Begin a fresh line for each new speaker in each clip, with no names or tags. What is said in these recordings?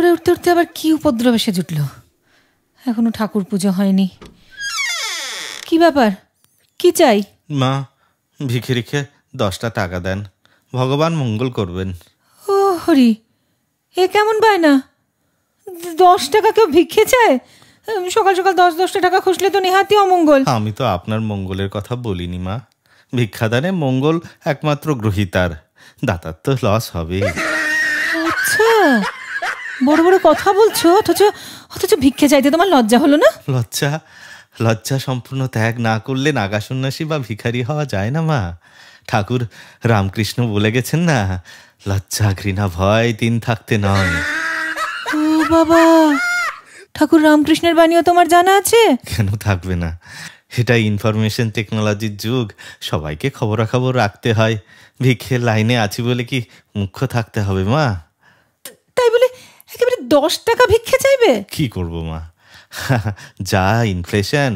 করে উঠতে উঠতে আবার কি উপদ্রব এসে জুটল এখনো ঠাকুর পুজো হয়নি কি ব্যাপার কি চাই
মা ভিখিরিকে দশটা টাকা দেন ভগবান মঙ্গল করবেন
ও হরি এ কেমন পায় না দশ টাকা কেউ ভিক্ষে চায় সকাল সকাল দশ দশটা টাকা খুঁজলে তো নেহাতি অমঙ্গল
আমি তো আপনার মঙ্গলের কথা বলিনি মা ভিক্ষাদানে মঙ্গল একমাত্র গ্রহিতার দাতার তো লস হবে
আচ্ছা বড় বড় কথা বলছো অথচ অথচ ভিক্ষে চাইতে তোমার লজ্জা হলো না
লজ্জা লজ্জা সম্পূর্ণ ত্যাগ না করলে নাগা সন্ন্যাসী বা ভিখারি হওয়া যায় না মা ঠাকুর রামকৃষ্ণ বলে গেছেন না লজ্জা ঘৃণা ভয় দিন থাকতে নয়
ও বাবা ঠাকুর রামকৃষ্ণের বাণীও তোমার জানা আছে
কেন থাকবে না এটা ইনফরমেশন টেকনোলজির যুগ সবাইকে খবরাখবর রাখতে হয় ভিক্ষের লাইনে আছি বলে কি মুখ্য থাকতে হবে মা
তাই বলে একেবারে দশ টাকা ভিক্ষে চাইবে
কি করব মা যা ইনফ্লেশন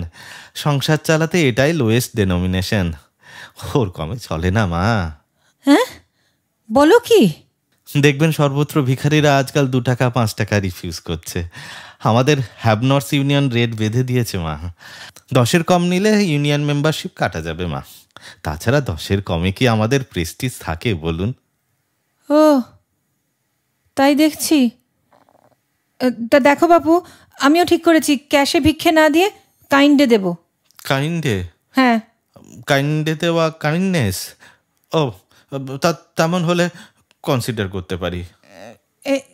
সংসার চালাতে এটাই লোয়েস্ট ডেনোমিনেশন ওর কমে চলে না মা হ্যাঁ বলো কি দেখবেন সর্বত্র ভিখারিরা আজকাল দু টাকা পাঁচ টাকা রিফিউজ করছে আমাদের হ্যাবনর্স ইউনিয়ন রেট বেঁধে দিয়েছে মা দশের কম নিলে ইউনিয়ন মেম্বারশিপ কাটা যাবে মা তাছাড়া দশের কমে কি আমাদের প্রেস্টিজ থাকে বলুন
ও তাই দেখছি তা দেখো বাপু আমিও ঠিক করেছি ক্যাশে ভিক্ষে না দিয়ে কাইন্ডে দেব কাইন্ডে হ্যাঁ
কাইন্ডে দেওয়া কাইন্ডনেস ও তা তেমন হলে কনসিডার করতে পারি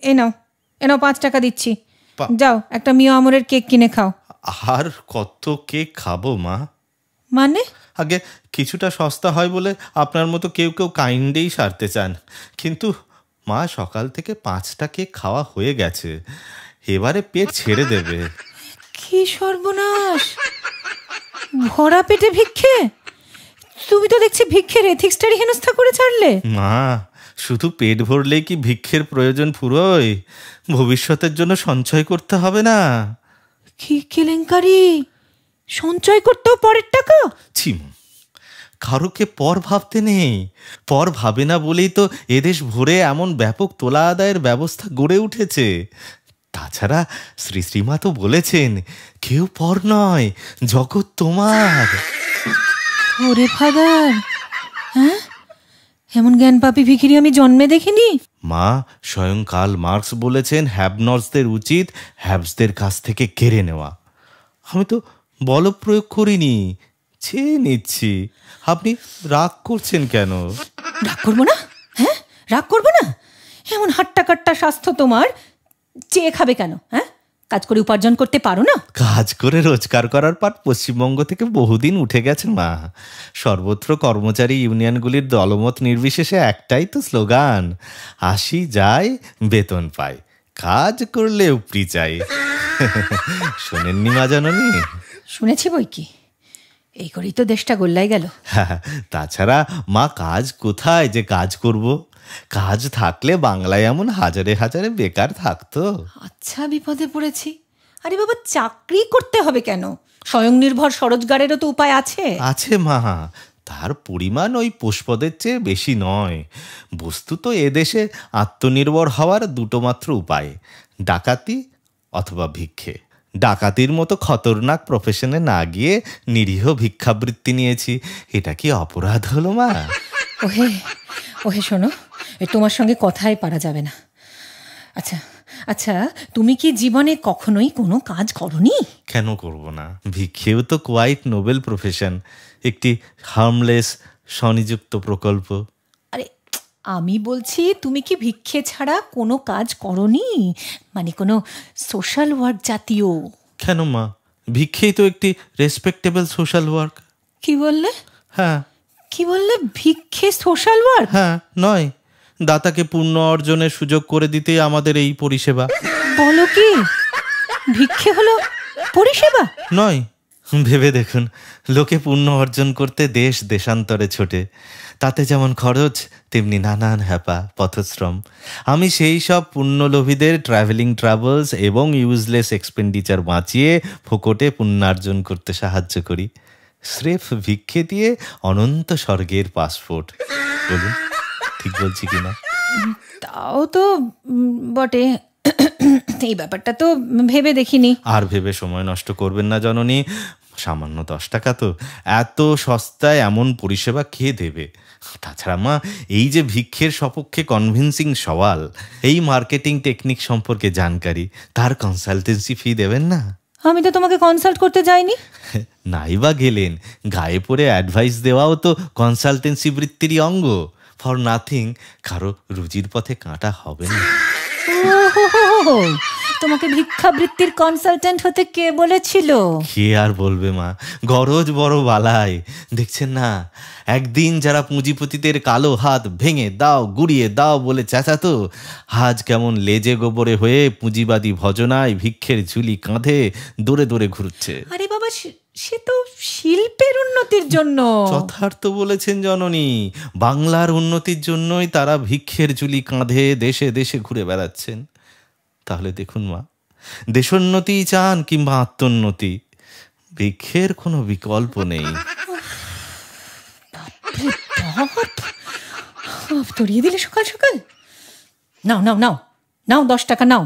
এ নাও এ নাও পাঁচ টাকা দিচ্ছি যাও একটা মিও আমরের কেক কিনে খাও
আর কত কেক খাবো মা মানে আগে কিছুটা সস্তা হয় বলে আপনার মতো কেউ কেউ কাইন্ডেই সারতে চান কিন্তু মা সকাল থেকে পাঁচটা কেক খাওয়া হয়ে গেছে এবারে পেট ছেড়ে দেবে
কি সর্বনাশ ভরা পেটে ভিক্ষে তুমি তো দেখছি ভিক্ষের এথিক্সটারই হেনস্থা করে ছাড়লে
মা শুধু পেট ভরলেই কি ভিক্ষের প্রয়োজন পুরোয় ভবিষ্যতের জন্য সঞ্চয় করতে হবে না
কি কেলেঙ্কারি সঞ্চয় করতেও পরের টাকা
ছিম কারোকে পর ভাবতে নেই পর ভাবে না বলেই তো এদেশ ভরে এমন ব্যাপক তোলা আদায়ের ব্যবস্থা গড়ে উঠেছে তাছাড়া শ্রী শ্রীমা তো বলেছেন কেউ পর নয় জগৎ তোমার
ওরে ফাদার হ্যাঁ এমন জ্ঞান পাপি ভিখিরি আমি জন্মে দেখিনি
মা স্বয়ং কাল মার্কস বলেছেন হ্যাবনর্সদের উচিত হ্যাবসদের কাছ থেকে কেড়ে নেওয়া আমি তো বল প্রয়োগ করিনি চেয়ে নিচ্ছি আপনি রাগ করছেন কেন রাগ করবো না হ্যাঁ রাগ করবো না
এমন হাট্টা কাট্টা স্বাস্থ্য তোমার চেয়ে খাবে কেন হ্যাঁ কাজ করে উপার্জন করতে পারো না
কাজ করে রোজগার করার পাট পশ্চিমবঙ্গ থেকে বহুদিন উঠে গেছে মা সর্বত্র কর্মচারী ইউনিয়নগুলির দলমত নির্বিশেষে একটাই তো স্লোগান আসি যায় বেতন পায় কাজ করলে উপরি চাই শোনেননি মা জাননি
শুনেছি বই কি এই করেই তো দেশটা গোল্লাই গেল
হ্যাঁ, হ্যাঁ। তাছাড়া মা কাজ কোথায় যে কাজ করবো কাজ থাকলে বাংলায় এমন হাজারে হাজারে বেকার থাকতো
আচ্ছা বিপদে পড়েছি আরে বাবা চাকরি করতে হবে কেন স্বয়ংনির্ভর স্বরোজগারেরও তো উপায় আছে
আছে মা তার পরিমাণ ওই পুষ্পদের চেয়ে বেশি নয় বস্তু তো এদেশে আত্মনির্ভর হওয়ার দুটো মাত্র উপায় ডাকাতি অথবা ভিক্ষে ডাকাতির মতো খতরনাক প্রফেশনে না গিয়ে নিরীহ ভিক্ষাবৃত্তি নিয়েছি এটা কি অপরাধ হলো মা
ওহে ওহে শোনো তোমার সঙ্গে কথাই পারা যাবে না আচ্ছা আচ্ছা তুমি কি জীবনে কখনোই কোনো কাজ করনি
কেন করব না ভিক্ষেও তো কোয়াইট নোবেল প্রফেশন একটি হার্মলেস স্বনিযুক্ত প্রকল্প
আরে আমি বলছি তুমি কি ভিক্ষে ছাড়া কোনো কাজ করনি মানে কোনো সোশ্যাল ওয়ার্ক জাতীয়
কেন মা ভিক্ষেই তো একটি রেসপেক্টেবল সোশ্যাল ওয়ার্ক কি বললে হ্যাঁ কি বললে ভিক্ষে সোশ্যাল ওয়ার্ক হ্যাঁ নয় দাতাকে পূর্ণ অর্জনের সুযোগ করে দিতে আমাদের এই পরিষেবা
বলো কি ভিক্ষে হলো
পরিষেবা নয় ভেবে দেখুন লোকে পুণ্য অর্জন করতে দেশ দেশান্তরে ছোটে তাতে যেমন খরচ তেমনি নানান হ্যাপা পথশ্রম আমি সেই সব পুণ্যলোভীদের ট্রাভেলিং ট্রাভেলস এবং ইউজলেস এক্সপেন্ডিচার বাঁচিয়ে ফোকটে পুণ্যার্জন করতে সাহায্য করি স্রেফ ভিক্ষে দিয়ে অনন্ত স্বর্গের পাসপোর্ট বলুন ঠিক বলছি কিনা তাও
তো বটে এই ব্যাপারটা তো ভেবে দেখিনি
আর ভেবে সময় নষ্ট করবেন না জননী সামান্য দশ টাকা তো এত সস্তায় এমন পরিষেবা খেয়ে দেবে তাছাড়া মা এই যে ভিক্ষের সপক্ষে কনভিন্সিং সওয়াল এই মার্কেটিং টেকনিক সম্পর্কে জানকারি তার কনসালটেন্সি ফি দেবেন না
আমি তো তোমাকে কনসাল্ট করতে যাইনি
নাই বা গেলেন গায়ে পড়ে অ্যাডভাইস দেওয়াও তো কনসালটেন্সি বৃত্তিরই অঙ্গ ফর নাথিং কারো রুজির পথে কাঁটা হবে না
তোমাকে ভিক্ষাবৃত্তির কনসালটেন্ট হতে কে বলেছিল
কে আর বলবে মা গরজ বড় বালাই দেখছেন না একদিন যারা পুঁজিপতিদের কালো হাত ভেঙে দাও গুড়িয়ে দাও বলে চেঁচাতো আজ কেমন লেজে গোবরে হয়ে পুঁজিবাদী ভজনায় ভিক্ষের ঝুলি কাঁধে দৌড়ে দৌড়ে ঘুরছে
আরে বাবা সে তো শিল্পের উন্নতির জন্য
যথার্থ বলেছেন জননী বাংলার উন্নতির জন্যই তারা ভিক্ষের ঝুলি কাঁধে দেশে দেশে ঘুরে বেড়াচ্ছেন তাহলে দেখুন মা দেশোন্নতি চান কিংবা আত্মোন্নতি ভিক্ষের কোনো বিকল্প নেই
তড়িয়ে দিলে সকাল সকাল নাও নাও নাও নাও দশ টাকা নাও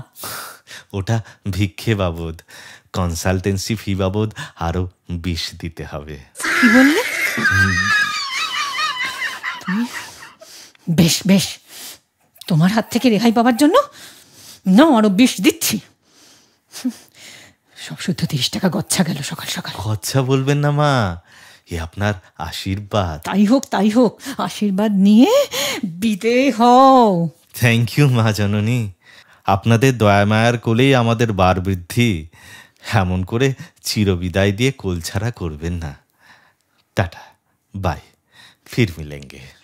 ওটা ভিক্ষে বাবদ কনসালটেন্সি ফি বাবদ আরো বিষ দিতে হবে
কি বললে বেশ বেশ তোমার হাত থেকে রেহাই পাওয়ার জন্য না আরো বিশ দিচ্ছি সব শুদ্ধ তিরিশ টাকা গচ্ছা গেল সকাল সকাল
গচ্ছা বলবেন না মা এ আপনার আশীর্বাদ
তাই হোক তাই হোক আশীর্বাদ নিয়ে বিদে হও
থ্যাংক ইউ মা জননী আপনাদের দয়া মায়ার কোলেই আমাদের বার বৃদ্ধি এমন করে চিরবিদায় দিয়ে কোলছাড়া করবেন না টাটা বাই ফির মিলেঙ্গে